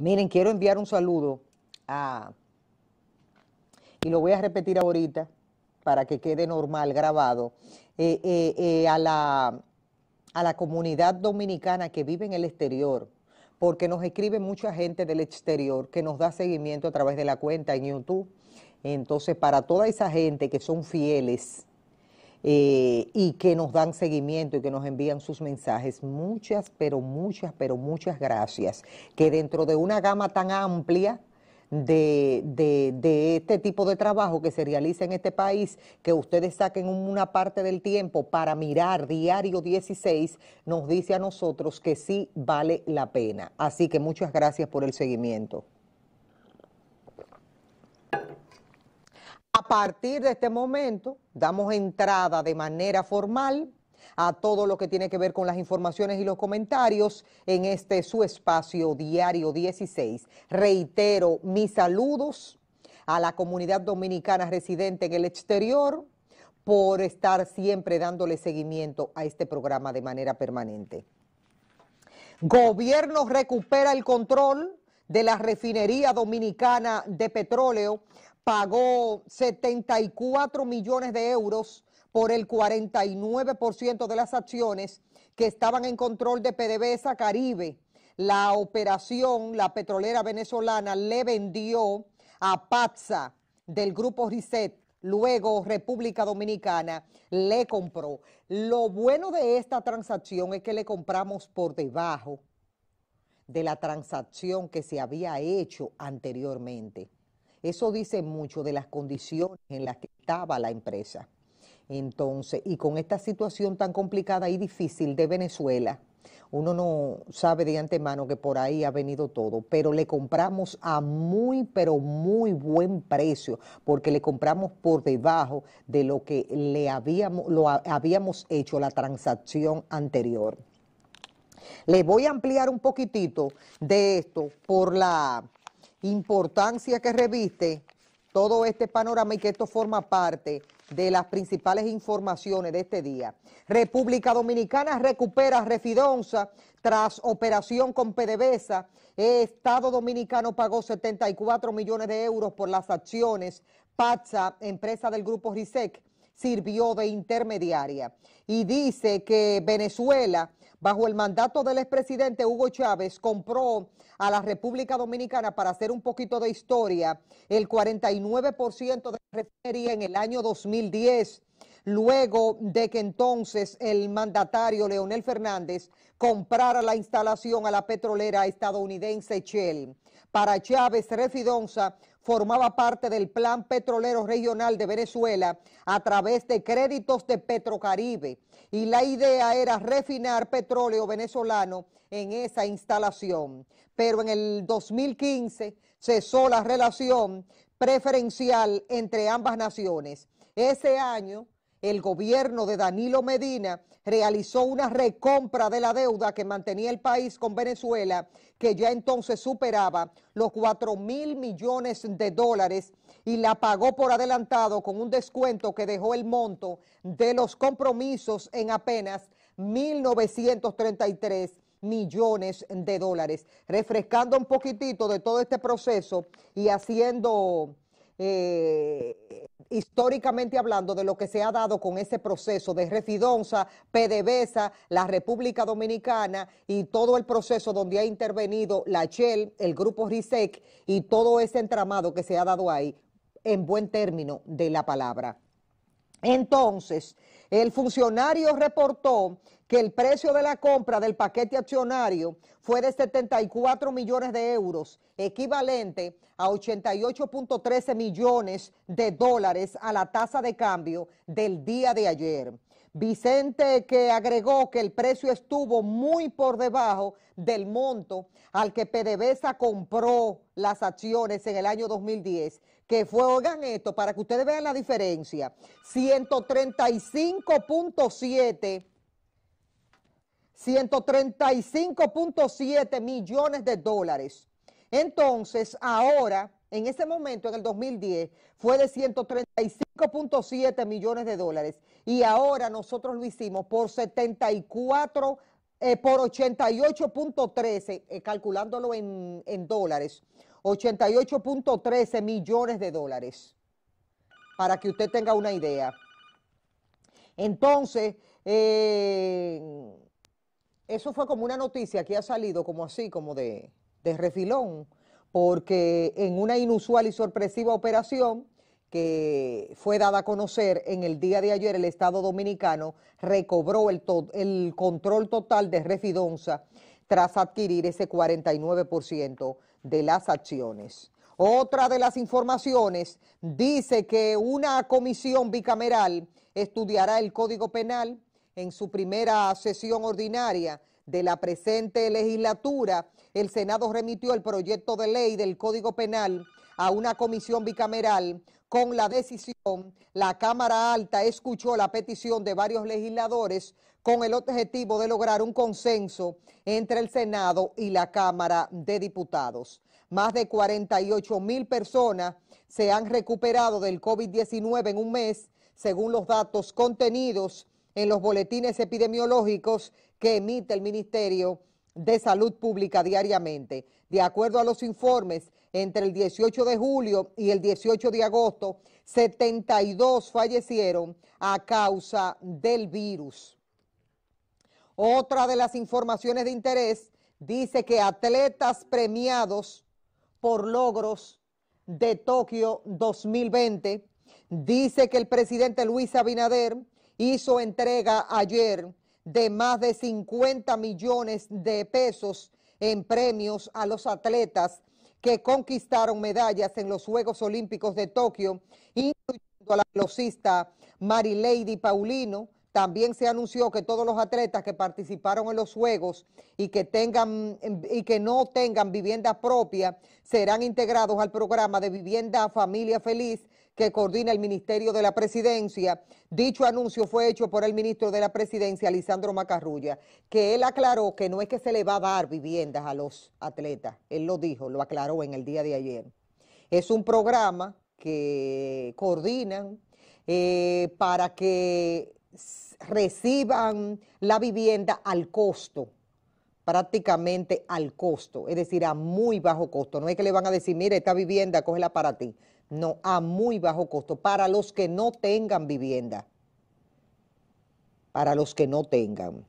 Miren, quiero enviar un saludo a, y lo voy a repetir ahorita para que quede normal, grabado, eh, eh, eh, a, a la comunidad dominicana que vive en el exterior porque nos escribe mucha gente del exterior que nos da seguimiento a través de la cuenta en YouTube. Entonces, para toda esa gente que son fieles eh, y que nos dan seguimiento y que nos envían sus mensajes. Muchas, pero muchas, pero muchas gracias. Que dentro de una gama tan amplia de, de, este tipo de trabajo que se realiza en este país, que ustedes saquen una parte del tiempo para mirar diario 16, nos dice a nosotros que sí vale la pena. Así que muchas gracias por el seguimiento. A partir de este momento, damos entrada de manera formal a todo lo que tiene que ver con las informaciones y los comentarios en este su espacio diario 16. Reitero mis saludos a la comunidad dominicana residente en el exterior por estar siempre dándole seguimiento a este programa de manera permanente. Gobierno recupera el control de la refinería dominicana de petróleo pagó 74 millones de euros por el 49% de las acciones que estaban en control de PDVSA Caribe. La operación, la petrolera venezolana le vendió a Pazza del grupo Reset, luego República Dominicana le compró. Lo bueno de esta transacción es que le compramos por debajo de la transacción que se había hecho anteriormente. Eso dice mucho de las condiciones en las que estaba la empresa. Entonces, y con esta situación tan complicada y difícil de Venezuela, uno no sabe de antemano que por ahí ha venido todo, pero le compramos a muy, pero muy buen precio, porque le compramos por debajo de lo que le habíamos, habíamos hecho la transacción anterior. Le voy a ampliar un poquitito de esto por la importancia que reviste todo este panorama y que esto forma parte de las principales informaciones de este día. República Dominicana recupera Refidonza tras operación con PDVSA. Estado Dominicano pagó 74 millones de euros por las acciones. Pacha, empresa del grupo RISEC, sirvió de intermediaria. Y dice que Venezuela bajo el mandato del expresidente Hugo Chávez, compró a la República Dominicana, para hacer un poquito de historia, el 49% de la refinería en el año 2010 luego de que entonces el mandatario Leonel Fernández comprara la instalación a la petrolera estadounidense Shell para Chávez Refidonza formaba parte del Plan Petrolero Regional de Venezuela a través de créditos de Petrocaribe y la idea era refinar petróleo venezolano en esa instalación. Pero en el 2015 cesó la relación preferencial entre ambas naciones. Ese año el gobierno de Danilo Medina realizó una recompra de la deuda que mantenía el país con Venezuela, que ya entonces superaba los 4 mil millones de dólares y la pagó por adelantado con un descuento que dejó el monto de los compromisos en apenas 1.933 millones de dólares. Refrescando un poquitito de todo este proceso y haciendo eh, históricamente hablando de lo que se ha dado con ese proceso de Refidonza, PDVSA, la República Dominicana y todo el proceso donde ha intervenido la Shell, el grupo RISEC y todo ese entramado que se ha dado ahí, en buen término de la palabra. Entonces, el funcionario reportó que el precio de la compra del paquete accionario fue de 74 millones de euros, equivalente a 88.13 millones de dólares a la tasa de cambio del día de ayer. Vicente que agregó que el precio estuvo muy por debajo del monto al que PDVSA compró las acciones en el año 2010, que fue, oigan esto, para que ustedes vean la diferencia, 135.7 135.7 millones de dólares. Entonces, ahora, en ese momento, en el 2010, fue de 135.7 millones de dólares. Y ahora nosotros lo hicimos por 74, eh, por 88.13, eh, calculándolo en, en dólares, 88.13 millones de dólares, para que usted tenga una idea. Entonces, eh, eso fue como una noticia que ha salido como así, como de, de refilón, porque en una inusual y sorpresiva operación que fue dada a conocer en el día de ayer, el Estado Dominicano recobró el, el control total de Refidonza tras adquirir ese 49% de las acciones. Otra de las informaciones dice que una comisión bicameral estudiará el Código Penal en su primera sesión ordinaria de la presente legislatura, el Senado remitió el proyecto de ley del Código Penal a una comisión bicameral con la decisión, la Cámara Alta escuchó la petición de varios legisladores con el objetivo de lograr un consenso entre el Senado y la Cámara de Diputados. Más de 48 mil personas se han recuperado del COVID-19 en un mes, según los datos contenidos en los boletines epidemiológicos que emite el Ministerio de Salud Pública diariamente. De acuerdo a los informes, entre el 18 de julio y el 18 de agosto, 72 fallecieron a causa del virus. Otra de las informaciones de interés dice que atletas premiados por logros de Tokio 2020, dice que el presidente Luis Abinader hizo entrega ayer de más de 50 millones de pesos en premios a los atletas que conquistaron medallas en los Juegos Olímpicos de Tokio, incluyendo a la velocista Marilady Paulino. También se anunció que todos los atletas que participaron en los Juegos y que, tengan, y que no tengan vivienda propia serán integrados al programa de vivienda familia feliz que coordina el Ministerio de la Presidencia. Dicho anuncio fue hecho por el ministro de la Presidencia, Lisandro Macarrulla, que él aclaró que no es que se le va a dar viviendas a los atletas. Él lo dijo, lo aclaró en el día de ayer. Es un programa que coordinan eh, para que reciban la vivienda al costo, prácticamente al costo, es decir, a muy bajo costo. No es que le van a decir, mire, esta vivienda, cógela para ti. No, a muy bajo costo, para los que no tengan vivienda. Para los que no tengan.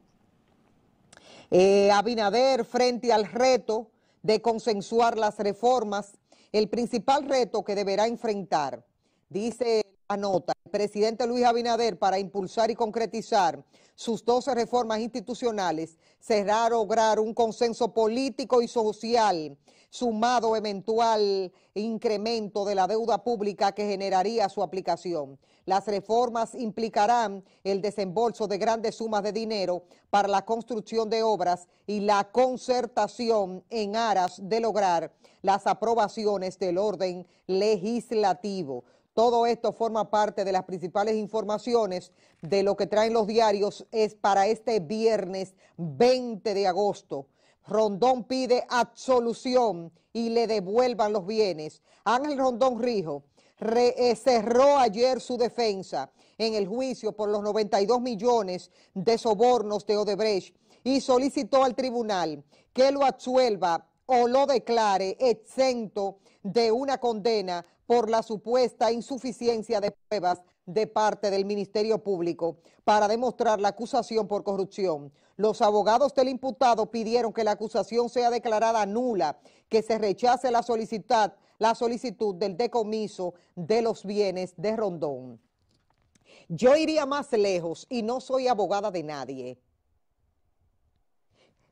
Eh, Abinader, frente al reto de consensuar las reformas, el principal reto que deberá enfrentar, dice la nota, presidente Luis Abinader para impulsar y concretizar sus 12 reformas institucionales, será lograr un consenso político y social sumado eventual incremento de la deuda pública que generaría su aplicación. Las reformas implicarán el desembolso de grandes sumas de dinero para la construcción de obras y la concertación en aras de lograr las aprobaciones del orden legislativo. Todo esto forma parte de las principales informaciones de lo que traen los diarios es para este viernes 20 de agosto. Rondón pide absolución y le devuelvan los bienes. Ángel Rondón Rijo cerró ayer su defensa en el juicio por los 92 millones de sobornos de Odebrecht y solicitó al tribunal que lo absuelva o lo declare exento de una condena por la supuesta insuficiencia de pruebas de parte del Ministerio Público para demostrar la acusación por corrupción. Los abogados del imputado pidieron que la acusación sea declarada nula, que se rechace la solicitud, la solicitud del decomiso de los bienes de Rondón. Yo iría más lejos y no soy abogada de nadie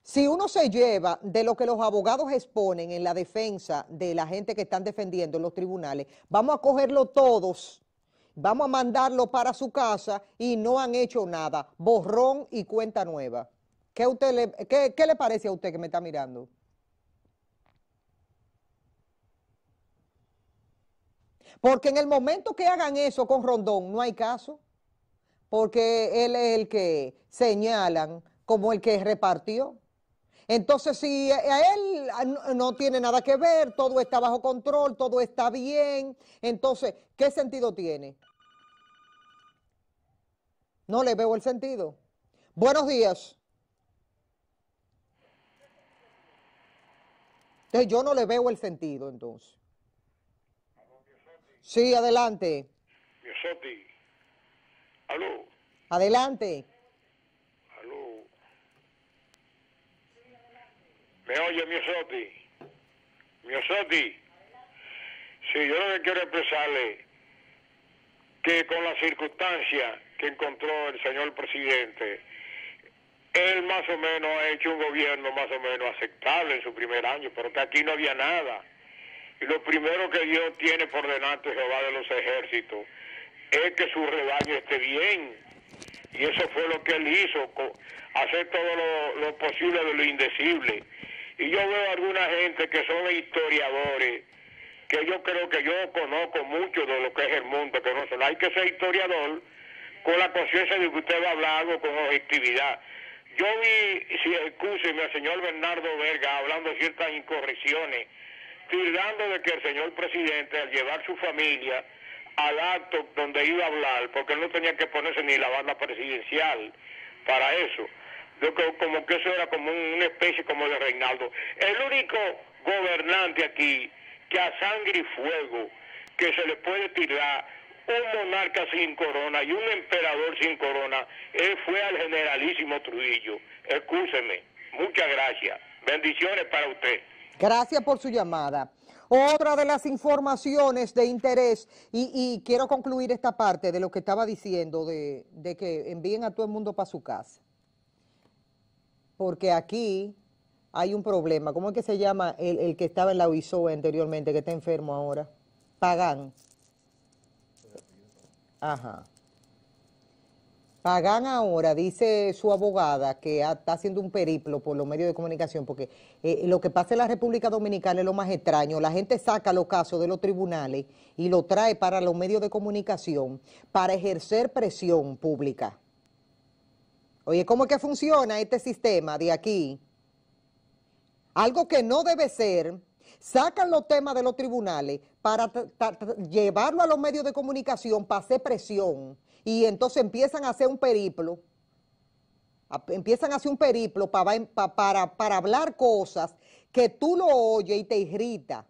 si uno se lleva de lo que los abogados exponen en la defensa de la gente que están defendiendo en los tribunales, vamos a cogerlo todos, vamos a mandarlo para su casa y no han hecho nada, borrón y cuenta nueva. ¿Qué, le parece a usted que me está mirando? Porque en el momento que hagan eso con Rondón, no hay caso, porque él es el que señalan como el que repartió. Entonces, si a él ah, no tiene nada que ver, todo está bajo control, todo está bien, entonces, ¿qué sentido tiene? No le veo el sentido. Buenos días. yo no le veo el sentido, entonces. Sí, adelante. Aló. Adelante. ¿Me oye, Miosotti? Miosotti. Sí, yo lo que quiero expresarle que con las circunstancias que encontró el señor presidente, él más o menos ha hecho un gobierno más o menos aceptable en su primer año, pero que aquí no había nada. Y lo primero que Dios tiene por delante Jehová de los ejércitos es que su rebaño esté bien. Y eso fue lo que él hizo, hacer todo lo, lo posible de lo indecible. Y yo veo a alguna gente que son historiadores, que yo creo que yo conozco mucho de lo que es el mundo, que no solo hay que ser historiador con la conciencia de que usted va a hablar algo con objetividad. Yo vi, si excúseme, al señor Bernardo Verga hablando ciertas incorrecciones, tirando de que el señor presidente, al llevar su familia al acto donde iba a hablar, porque no tenía que ponerse ni la banda presidencial para eso, yo creo como que eso era como una especie como de Reinaldo. El único gobernante aquí que a sangre y fuego que se le puede tirar un monarca sin corona y un emperador sin corona, él fue al generalísimo Trujillo. Excúseme. Muchas gracias. Bendiciones para usted. Gracias por su llamada. Otra de las informaciones de interés, y, quiero concluir esta parte de lo que estaba diciendo, de, de que envíen a todo el mundo para su casa porque aquí hay un problema. ¿Cómo es que se llama el, que estaba en la UISOE anteriormente, que está enfermo ahora? Pagán. Ajá. Pagán ahora, dice su abogada, que está haciendo un periplo por los medios de comunicación, porque eh, lo que pasa en la República Dominicana es lo más extraño. La gente saca los casos de los tribunales y lo trae para los medios de comunicación para ejercer presión pública. Oye, ¿cómo es que funciona este sistema de aquí? Algo que no debe ser, sacan los temas de los tribunales para llevarlo a los medios de comunicación para hacer presión y entonces empiezan a hacer un periplo, empiezan a hacer un periplo para, para hablar cosas que tú lo oyes y te irrita.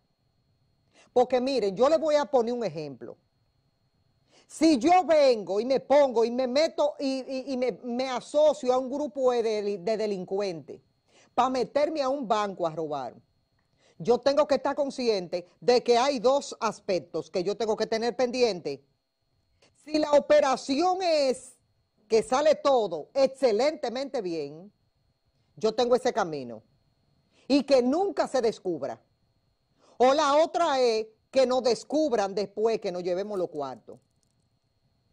Porque miren, yo les voy a poner un ejemplo. Si yo vengo y me pongo y me meto y, me, me, asocio a un grupo de, de delincuentes para meterme a un banco a robar, yo tengo que estar consciente de que hay dos aspectos que yo tengo que tener pendiente. Si la operación es que sale todo excelentemente bien, yo tengo ese camino. Y que nunca se descubra. O la otra es que nos descubran después que nos llevemos los cuartos.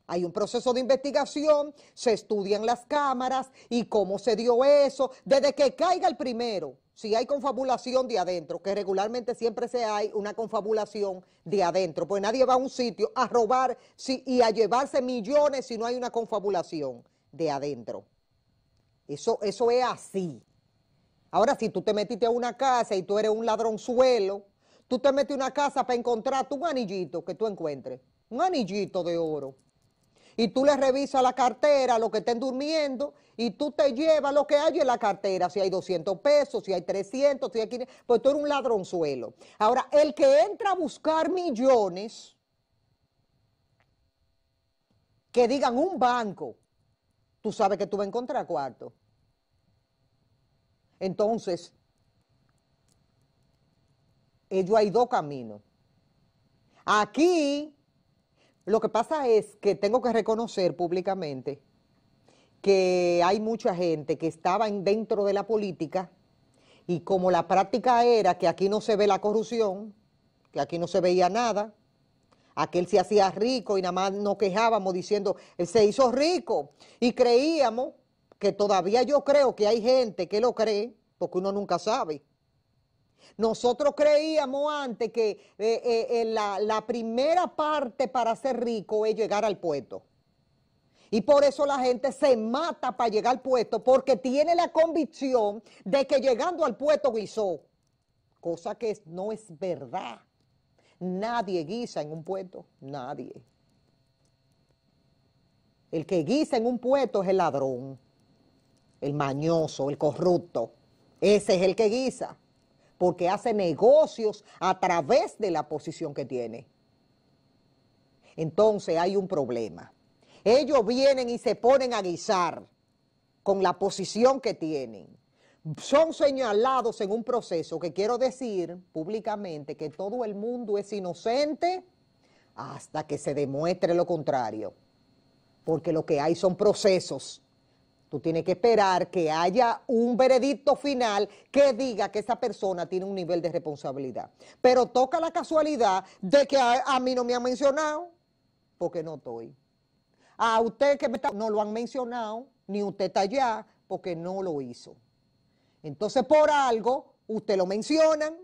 Hay un proceso de investigación, se estudian las cámaras y cómo se dio eso, desde que caiga el primero. Si hay confabulación de adentro, que regularmente siempre se hay una confabulación de adentro, pues nadie va a un sitio a robar y a llevarse millones si no hay una confabulación de adentro. Eso, eso es así. Ahora, si tú te metiste a una casa y tú eres un ladronzuelo, tú te metes a una casa para encontrar tu anillito que tú encuentres, un anillito de oro y tú le revisas la cartera, lo que estén durmiendo, y tú te llevas lo que hay en la cartera, si hay 200 pesos, si hay 300, si hay 500, pues tú eres un ladronzuelo. Ahora, el que entra a buscar millones, que digan un banco, tú sabes que tú vas a encontrar cuarto. Entonces, ellos hay dos caminos. Aquí lo que pasa es que tengo que reconocer públicamente que hay mucha gente que estaba dentro de la política y como la práctica era que aquí no se ve la corrupción, que aquí no se veía nada, aquel se hacía rico y nada más nos quejábamos diciendo, él se hizo rico y creíamos que todavía yo creo que hay gente que lo cree, porque uno nunca sabe. Nosotros creíamos antes que eh, eh, la, la primera parte para ser rico es llegar al puerto. Y por eso la gente se mata para llegar al puesto, porque tiene la convicción de que llegando al puerto guisó, cosa que no es verdad. Nadie guisa en un puesto, nadie. El que guisa en un puesto es el ladrón, el mañoso, el corrupto. Ese es el que guisa porque hace negocios a través de la posición que tiene. Entonces hay un problema. Ellos vienen y se ponen a guisar con la posición que tienen. Son señalados en un proceso que quiero decir públicamente que todo el mundo es inocente hasta que se demuestre lo contrario, porque lo que hay son procesos Tú tienes que esperar que haya un veredicto final que diga que esa persona tiene un nivel de responsabilidad. Pero toca la casualidad de que a, mí no me han mencionado, porque no estoy. A usted que me está, no lo han mencionado, ni usted está allá, porque no lo hizo. Entonces, por algo, usted lo mencionan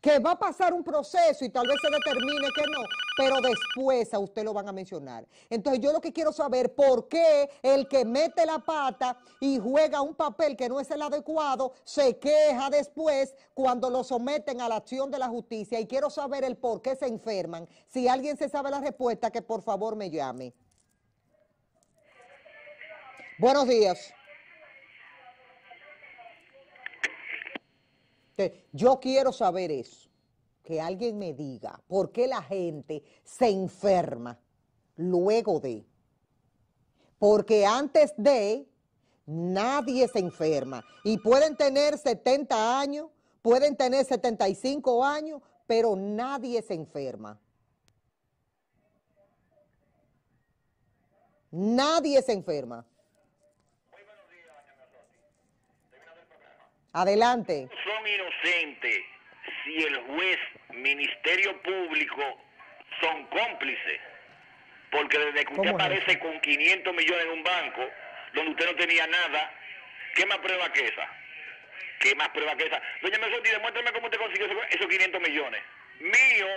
que va a pasar un proceso y tal vez se determine que no, pero después a usted lo van a mencionar. Entonces yo lo que quiero saber, ¿por qué el que mete la pata y juega un papel que no es el adecuado se queja después cuando lo someten a la acción de la justicia? Y quiero saber el por qué se enferman. Si alguien se sabe la respuesta, que por favor me llame. Buenos días. Yo quiero saber eso, que alguien me diga por qué la gente se enferma luego de. Porque antes de, nadie se enferma. Y pueden tener 70 años, pueden tener 75 años, pero nadie se enferma. Nadie se enferma. Adelante. Son inocentes si el juez, Ministerio Público son cómplices. Porque desde que usted aparece con 500 millones en un banco, donde usted no tenía nada, ¿qué más prueba que esa? ¿Qué más prueba que esa? Doña Mesotti, demuéstrame cómo usted consiguió esos 500 millones. Mío,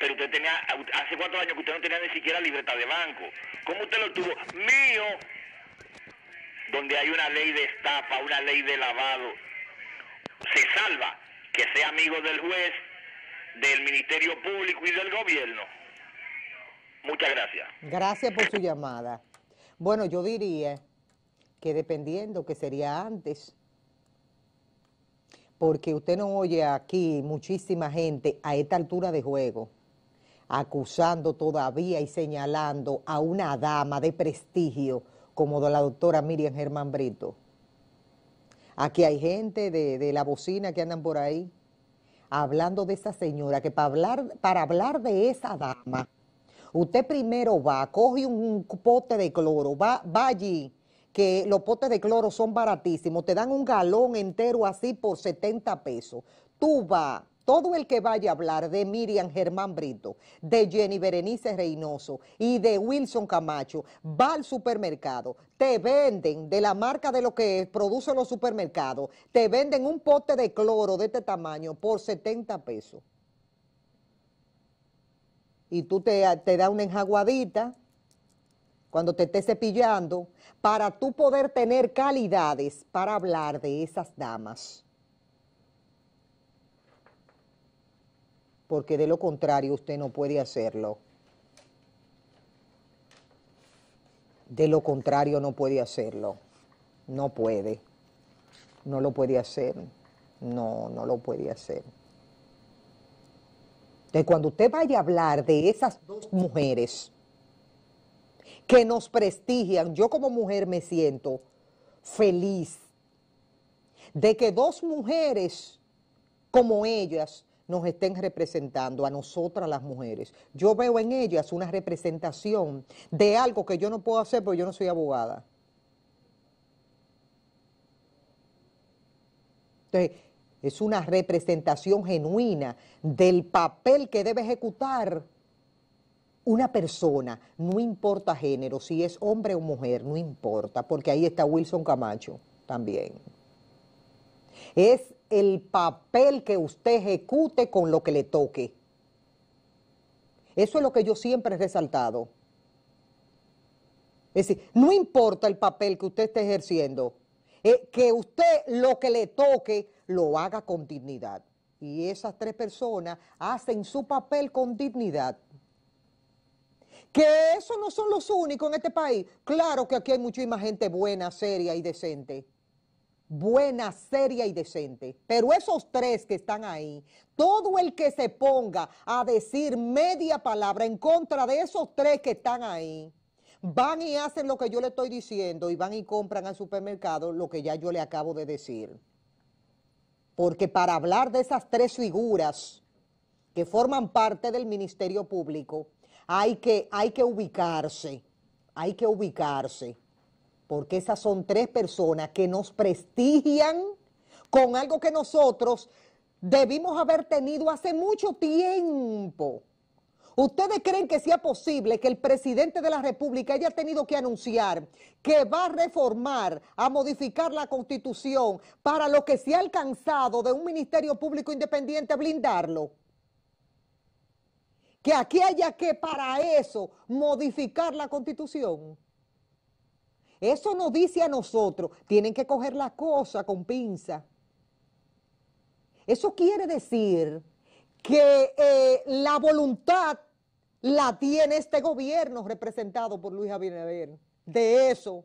pero usted tenía, hace cuatro años que usted no tenía ni siquiera libertad de banco. ¿Cómo usted lo tuvo? Mío, donde hay una ley de estafa, una ley de lavado, se salva que sea amigo del juez, del Ministerio Público y del gobierno. Muchas gracias. Gracias por su llamada. Bueno, yo diría que dependiendo que sería antes, porque usted no oye aquí muchísima gente a esta altura de juego acusando todavía y señalando a una dama de prestigio como la doctora Miriam Germán Brito. Aquí hay gente de, la bocina que andan por ahí hablando de esa señora, que para hablar, para hablar de esa dama, usted primero va, coge un pote de cloro, va, va allí, que los potes de cloro son baratísimos, te dan un galón entero así por 70 pesos. Tú vas, todo el que vaya a hablar de Miriam Germán Brito, de Jenny Berenice Reynoso y de Wilson Camacho, va al supermercado, te venden de la marca de lo que producen los supermercados, te venden un pote de cloro de este tamaño por 70 pesos. Y tú te, te da una enjaguadita cuando te estés cepillando, para tú poder tener calidades para hablar de esas damas. porque de lo contrario usted no puede hacerlo. De lo contrario no puede hacerlo. No puede. No lo puede hacer. No, no lo puede hacer. De cuando usted vaya a hablar de esas dos mujeres que nos prestigian, yo como mujer me siento feliz de que dos mujeres como ellas nos estén representando a nosotras las mujeres. Yo veo en ellas una representación de algo que yo no puedo hacer porque yo no soy abogada. Entonces, es una representación genuina del papel que debe ejecutar una persona, no importa género, si es hombre o mujer, no importa, porque ahí está Wilson Camacho también es el papel que usted ejecute con lo que le toque. Eso es lo que yo siempre he resaltado. Es decir, no importa el papel que usted esté ejerciendo, eh, que usted lo que le toque lo haga con dignidad. Y esas tres personas hacen su papel con dignidad. Que esos no son los únicos en este país. Claro que aquí hay muchísima gente buena, seria y decente buena, seria y decente. Pero esos tres que están ahí, todo el que se ponga a decir media palabra en contra de esos tres que están ahí, van y hacen lo que yo le estoy diciendo y van y compran al supermercado lo que ya yo le acabo de decir. Porque para hablar de esas tres figuras que forman parte del Ministerio Público, hay que, hay que ubicarse, hay que ubicarse porque esas son tres personas que nos prestigian con algo que nosotros debimos haber tenido hace mucho tiempo. ¿Ustedes creen que sea posible que el presidente de la República haya tenido que anunciar que va a reformar, a modificar la constitución para lo que se ha alcanzado de un ministerio público independiente, blindarlo? Que aquí haya que para eso modificar la constitución. Eso nos dice a nosotros, tienen que coger la cosa con pinza. Eso quiere decir que eh, la voluntad la tiene este gobierno representado por Luis Abinader. De eso,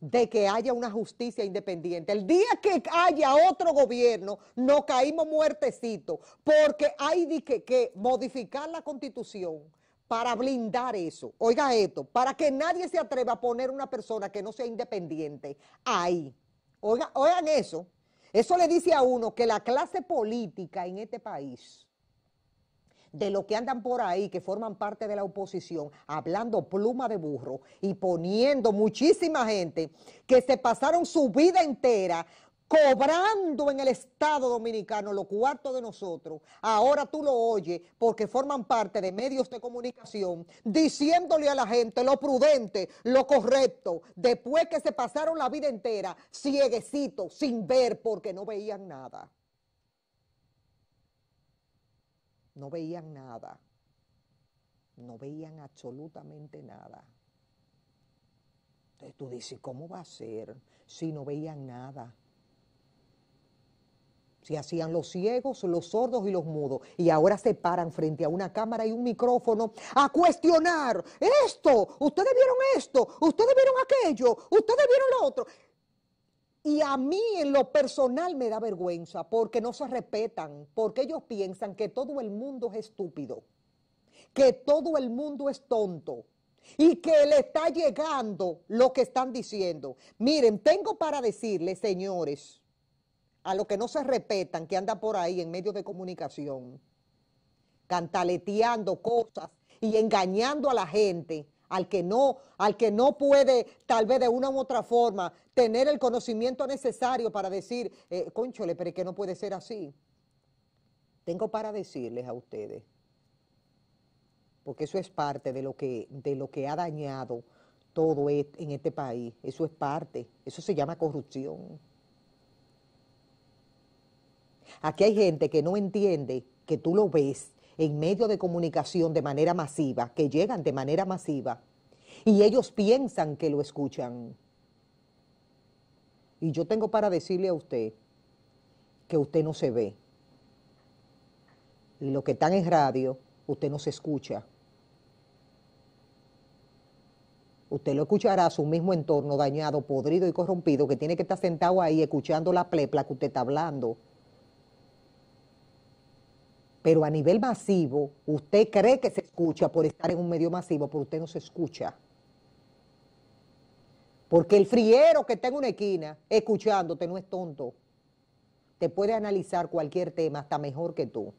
de que haya una justicia independiente. El día que haya otro gobierno, no caímos muertecitos, porque hay que modificar la constitución para blindar eso. Oiga esto, para que nadie se atreva a poner una persona que no sea independiente ahí. Oiga, oigan eso. Eso le dice a uno que la clase política en este país, de los que andan por ahí, que forman parte de la oposición, hablando pluma de burro y poniendo muchísima gente que se pasaron su vida entera cobrando en el Estado Dominicano lo cuarto de nosotros, ahora tú lo oyes porque forman parte de medios de comunicación, diciéndole a la gente lo prudente, lo correcto, después que se pasaron la vida entera cieguecitos, sin ver porque no veían nada. No veían nada. No veían absolutamente nada. Entonces tú dices, ¿cómo va a ser si no veían nada? Se hacían los ciegos, los sordos y los mudos. Y ahora se paran frente a una cámara y un micrófono a cuestionar esto, ustedes vieron esto, ustedes vieron aquello, ustedes vieron lo otro. Y a mí en lo personal me da vergüenza porque no se respetan, porque ellos piensan que todo el mundo es estúpido, que todo el mundo es tonto y que le está llegando lo que están diciendo. Miren, tengo para decirles, señores, a los que no se respetan, que anda por ahí en medios de comunicación, cantaleteando cosas y engañando a la gente, al que no, al que no puede, tal vez de una u otra forma, tener el conocimiento necesario para decir, eh, conchole, pero es que no puede ser así. Tengo para decirles a ustedes, porque eso es parte de lo que, de lo que ha dañado todo e, en este país, eso es parte, eso se llama corrupción. Aquí hay gente que no entiende que tú lo ves en medio de comunicación de manera masiva, que llegan de manera masiva, y ellos piensan que lo escuchan. Y yo tengo para decirle a usted que usted no se ve. Y lo que están en radio, usted no se escucha. Usted lo escuchará a su mismo entorno dañado, podrido y corrompido, que tiene que estar sentado ahí escuchando la plepla que usted está hablando pero a nivel masivo, usted cree que se escucha por estar en un medio masivo, pero usted no se escucha. Porque el friero que está en una esquina escuchándote no es tonto. Te puede analizar cualquier tema hasta mejor que tú.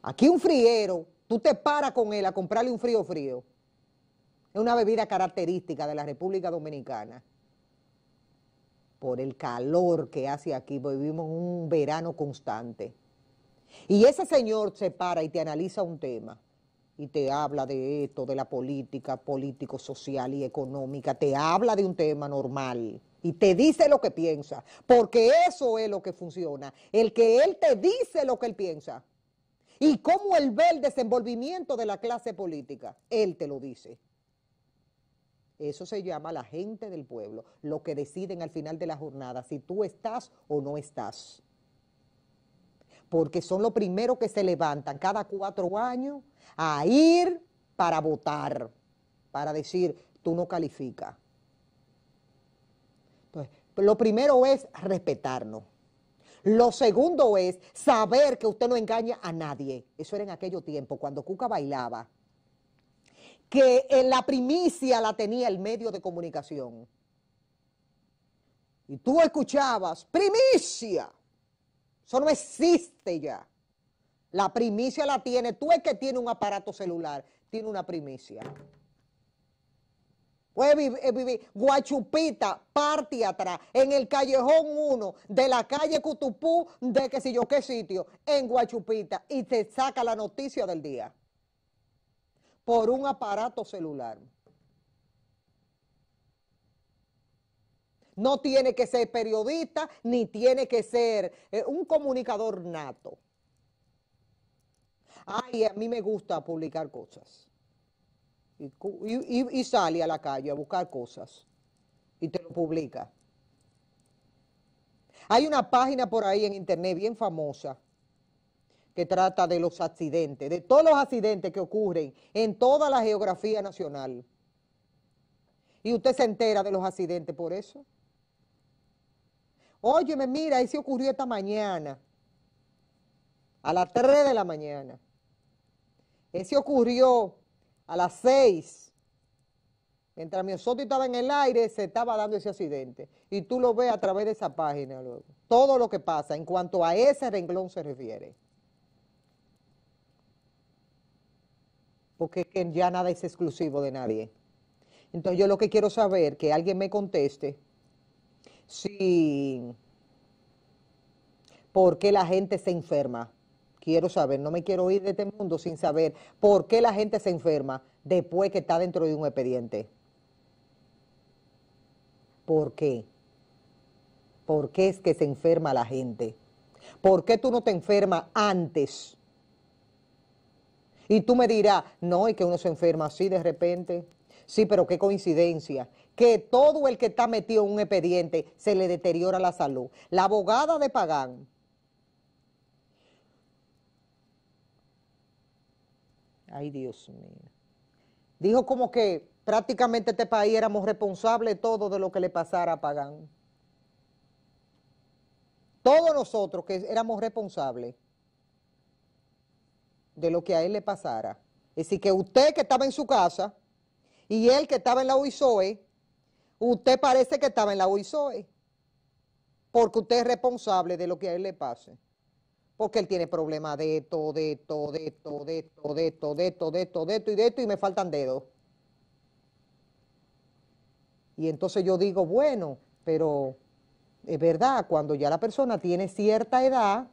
Aquí un friero, tú te paras con él a comprarle un frío frío. Es una bebida característica de la República Dominicana por el calor que hace aquí, vivimos un verano constante. Y ese señor se para y te analiza un tema y te habla de esto, de la política, político, social y económica, te habla de un tema normal y te dice lo que piensa, porque eso es lo que funciona, el que él te dice lo que él piensa y cómo él ve el desenvolvimiento de la clase política, él te lo dice. Eso se llama la gente del pueblo, lo que deciden al final de la jornada, si tú estás o no estás. Porque son los primeros que se levantan cada cuatro años a ir para votar, para decir, tú no calificas. lo primero es respetarnos. Lo segundo es saber que usted no engaña a nadie. Eso era en aquello tiempo, cuando Cuca bailaba que en la primicia la tenía el medio de comunicación. Y tú escuchabas, primicia. Eso no existe ya. La primicia la tiene. Tú es que tiene un aparato celular, tiene una primicia. Eh, guachupita, parte atrás, en el callejón 1 de la calle Cutupú, de qué si yo qué sitio, en Guachupita, y te saca la noticia del día por un aparato celular. No tiene que ser periodista, ni tiene que ser eh, un comunicador nato. Ay, a mí me gusta publicar cosas. Y, y, sale a la calle a buscar cosas y te lo publica. Hay una página por ahí en internet bien famosa que trata de los accidentes, de todos los accidentes que ocurren en toda la geografía nacional. Y usted se entera de los accidentes por eso. Óyeme, mira, ese ocurrió esta mañana, a las 3 de la mañana. Ese ocurrió a las 6. Mientras mi osoto estaba en el aire, se estaba dando ese accidente. Y tú lo ves a través de esa página Todo lo que pasa en cuanto a ese renglón se refiere. porque que ya nada es exclusivo de nadie. Entonces yo lo que quiero saber, que alguien me conteste, si, por qué la gente se enferma. Quiero saber, no me quiero ir de este mundo sin saber por qué la gente se enferma después que está dentro de un expediente. ¿Por qué? ¿Por qué es que se enferma la gente? ¿Por qué tú no te enfermas antes? Y tú me dirás, no, y que uno se enferma así de repente. Sí, pero qué coincidencia, que todo el que está metido en un expediente se le deteriora la salud. La abogada de Pagán. Ay, Dios mío. Dijo como que prácticamente este país éramos responsables todo de lo que le pasara a Pagán. Todos nosotros que éramos responsables de lo que a él le pasara. Es decir, que usted que estaba en su casa y él que estaba en la UISOE, usted parece que estaba en la UISOE, porque usted es responsable de lo que a él le pase. Porque él tiene problemas de esto, de esto, de esto, de esto, de esto, de esto, de esto, de y de esto, y me faltan dedos. Y entonces yo digo, bueno, pero es verdad, cuando ya la persona tiene cierta edad,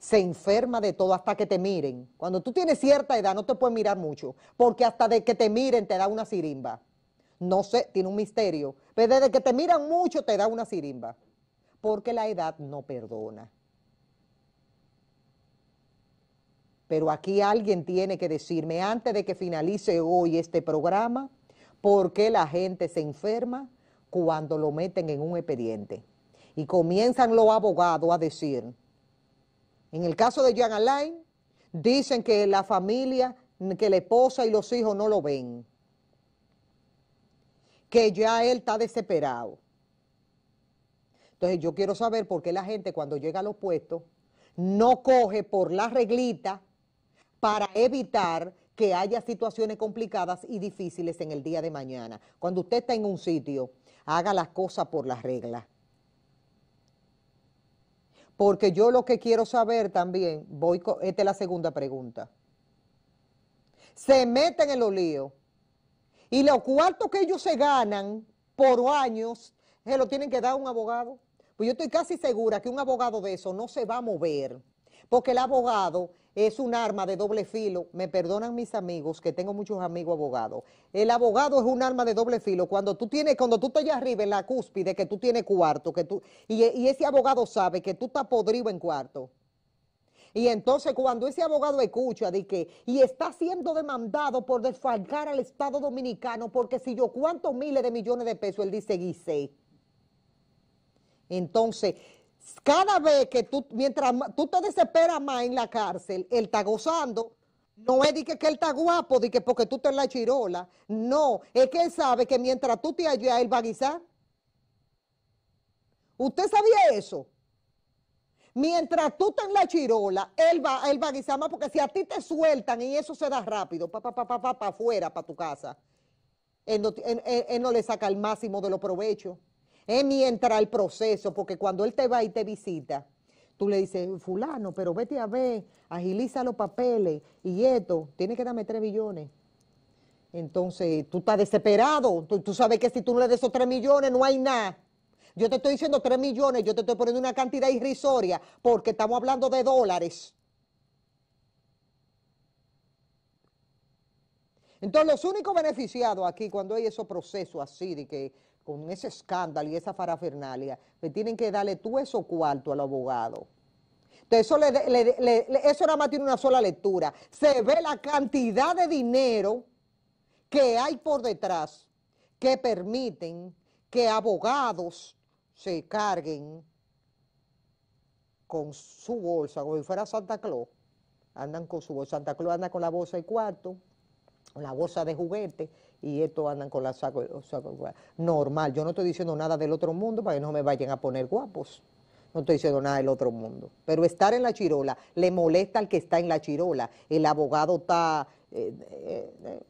se enferma de todo hasta que te miren. Cuando tú tienes cierta edad no te puedes mirar mucho, porque hasta de que te miren te da una sirimba. No sé, tiene un misterio, pero desde que te miran mucho te da una sirimba, porque la edad no perdona. Pero aquí alguien tiene que decirme antes de que finalice hoy este programa, ¿por qué la gente se enferma cuando lo meten en un expediente? Y comienzan los abogados a decir, en el caso de Jan Alain, dicen que la familia, que la esposa y los hijos no lo ven, que ya él está desesperado. Entonces yo quiero saber por qué la gente cuando llega a los puestos no coge por la reglita para evitar que haya situaciones complicadas y difíciles en el día de mañana. Cuando usted está en un sitio, haga las cosas por las reglas. Porque yo lo que quiero saber también, voy con, esta es la segunda pregunta. Se meten en los líos y lo cuarto que ellos se ganan por años se lo tienen que dar un abogado. Pues yo estoy casi segura que un abogado de eso no se va a mover, porque el abogado es un arma de doble filo. Me perdonan mis amigos, que tengo muchos amigos abogados. El abogado es un arma de doble filo. Cuando tú tienes, cuando tú estás arriba en la cúspide, que tú tienes cuarto, que tú, y, ese abogado sabe que tú estás podrido en cuarto. Y entonces cuando ese abogado escucha de que, y está siendo demandado por desfalcar al Estado Dominicano, porque si yo cuántos miles de millones de pesos, él dice, guisé. Entonces, cada vez que tú, mientras tú te desesperas más en la cárcel, él está gozando. No es de que, él está guapo, de que porque tú estás en la chirola. No, es que él sabe que mientras tú te allá él va a guisar. ¿Usted sabía eso? Mientras tú estás en la chirola, él va, él va a guisar más, porque si a ti te sueltan y eso se da rápido, pa, pa, pa, pa, pa, pa afuera, para tu casa, él no, él no le saca el máximo de los provechos es mientras el proceso, porque cuando él te va y te visita, tú le dices, fulano, pero vete a ver, agiliza los papeles y esto, tiene que darme tres billones. Entonces, tú estás desesperado, tú, tú, sabes que si tú no le das esos tres millones no hay nada. Yo te estoy diciendo tres millones, yo te estoy poniendo una cantidad irrisoria porque estamos hablando de dólares. Entonces, los únicos beneficiados aquí cuando hay esos procesos así de que con ese escándalo y esa farafernalia, me tienen que darle tú eso cuarto al abogado. Entonces, eso, le, eso nada más tiene una sola lectura. Se ve la cantidad de dinero que hay por detrás que permiten que abogados se carguen con su bolsa, como si fuera Santa Claus. Andan con su bolsa. Santa Claus anda con la bolsa y cuarto, la bolsa de juguete y estos andan con la saco, normal. Yo no estoy diciendo nada del otro mundo para que no me vayan a poner guapos. No estoy diciendo nada del otro mundo. Pero estar en la chirola le molesta al que está en la chirola. El abogado está... Eh, eh, eh,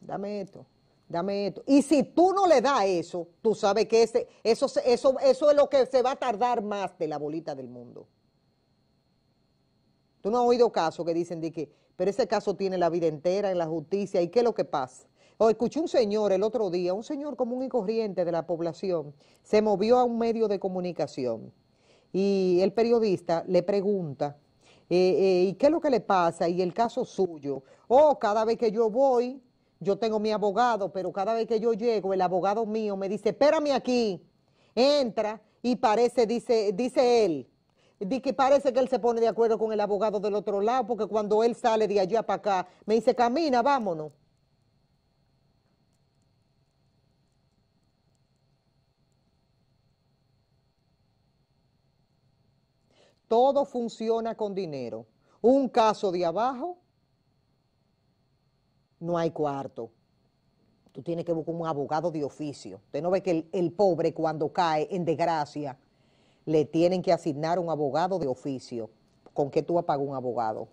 dame esto, dame esto. Y si tú no le das eso, tú sabes que ese, eso, eso, eso es lo que se va a tardar más de la bolita del mundo. Tú no has oído caso que dicen de que pero ese caso tiene la vida entera en la justicia y qué es lo que pasa. O oh, escuché un señor el otro día, un señor común y corriente de la población, se movió a un medio de comunicación y el periodista le pregunta, eh, eh, ¿y qué es lo que le pasa? Y el caso suyo, oh, cada vez que yo voy, yo tengo mi abogado, pero cada vez que yo llego, el abogado mío me dice, espérame aquí, entra y parece, dice, dice él, di que parece que él se pone de acuerdo con el abogado del otro lado, porque cuando él sale de allá para acá, me dice, camina, vámonos. Todo funciona con dinero. Un caso de abajo, no hay cuarto. Tú tienes que buscar un abogado de oficio. Usted no ve que el pobre cuando cae en desgracia le tienen que asignar un abogado de oficio. ¿Con qué tú vas un abogado?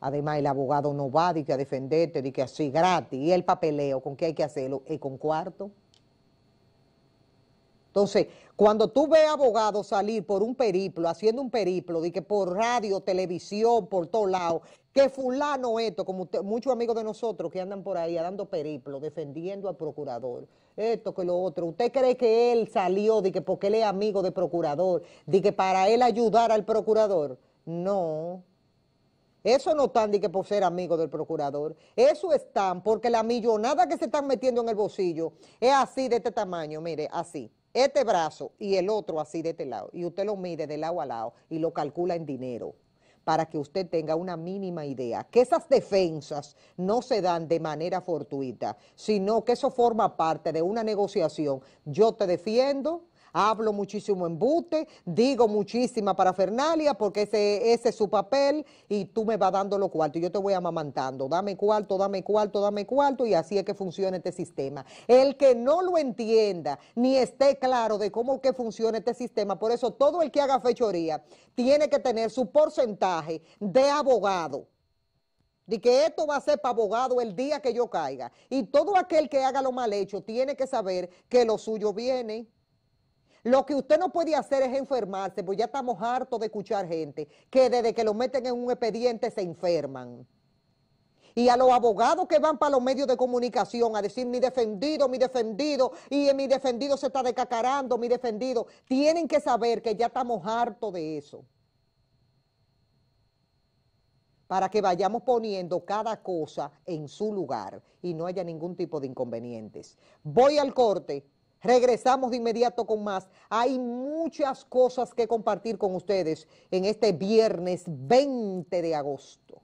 Además, el abogado no va de que a defenderte, de que así gratis. Y el papeleo, ¿con qué hay que hacerlo? ¿Y con cuarto? Entonces, cuando tú ves abogados salir por un periplo, haciendo un periplo, de que por radio, televisión, por todos lados, que fulano esto, como muchos amigos de nosotros que andan por ahí dando periplo, defendiendo al procurador, esto que lo otro. ¿Usted cree que él salió de que porque él es amigo del procurador, de que para él ayudar al procurador? No. Eso no están de que por ser amigo del procurador. Eso están porque la millonada que se están metiendo en el bolsillo es así de este tamaño, mire, así este brazo y el otro así de este lado, y usted lo mide de lado a lado y lo calcula en dinero para que usted tenga una mínima idea, que esas defensas no se dan de manera fortuita, sino que eso forma parte de una negociación. Yo te defiendo, hablo muchísimo embute digo muchísima para Fernalia porque ese, es su papel y tú me vas dando los cuartos, yo te voy amamantando, dame cuarto, dame cuarto, dame cuarto y así es que funciona este sistema. El que no lo entienda ni esté claro de cómo que funciona este sistema, por eso todo el que haga fechoría tiene que tener su porcentaje de abogado de que esto va a ser para abogado el día que yo caiga. Y todo aquel que haga lo mal hecho tiene que saber que lo suyo viene. Lo que usted no puede hacer es enfermarse, pues ya estamos hartos de escuchar gente que desde que lo meten en un expediente se enferman. Y a los abogados que van para los medios de comunicación a decir mi defendido, mi defendido, y eh, mi defendido se está decacarando, mi defendido, tienen que saber que ya estamos hartos de eso. Para que vayamos poniendo cada cosa en su lugar y no haya ningún tipo de inconvenientes. Voy al corte. Regresamos de inmediato con más. Hay muchas cosas que compartir con ustedes en este viernes 20 de agosto.